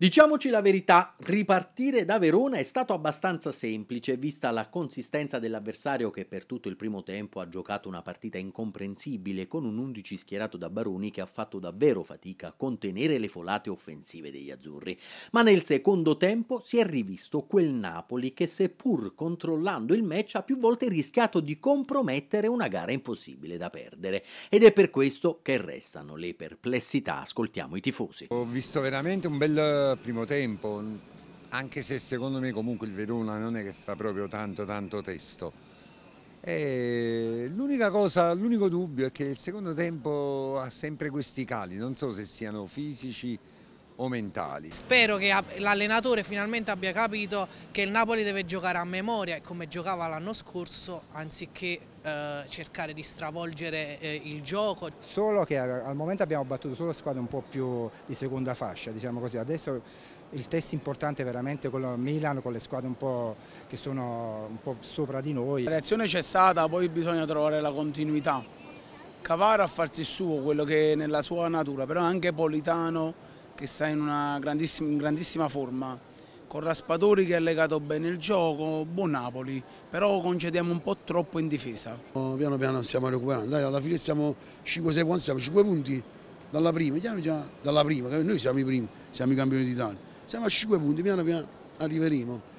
Diciamoci la verità, ripartire da Verona è stato abbastanza semplice, vista la consistenza dell'avversario che per tutto il primo tempo ha giocato una partita incomprensibile con un 11 schierato da Baroni che ha fatto davvero fatica a contenere le folate offensive degli azzurri. Ma nel secondo tempo si è rivisto quel Napoli che seppur controllando il match ha più volte rischiato di compromettere una gara impossibile da perdere ed è per questo che restano le perplessità. Ascoltiamo i tifosi. Ho visto veramente un bel al primo tempo, anche se secondo me comunque il Verona non è che fa proprio tanto tanto testo. L'unica cosa, l'unico dubbio è che il secondo tempo ha sempre questi cali, non so se siano fisici o mentali. Spero che l'allenatore finalmente abbia capito che il Napoli deve giocare a memoria come giocava l'anno scorso anziché eh, cercare di stravolgere eh, il gioco. Solo che al momento abbiamo battuto solo squadre un po' più di seconda fascia, diciamo così. Adesso il test importante è veramente con la Milan, con le squadre un po' che sono un po' sopra di noi. La reazione c'è stata, poi bisogna trovare la continuità. Cavara a il suo quello che è nella sua natura, però anche Politano che sta in una grandissima, in grandissima forma, con Raspadori che ha legato bene il gioco, buon Napoli, però concediamo un po' troppo in difesa. Piano piano stiamo recuperando, Dai, alla fine siamo 5-6 punti, siamo 5 punti dalla prima, piano già dalla prima, noi siamo i primi, siamo i campioni d'Italia, siamo a 5 punti, piano piano arriveremo.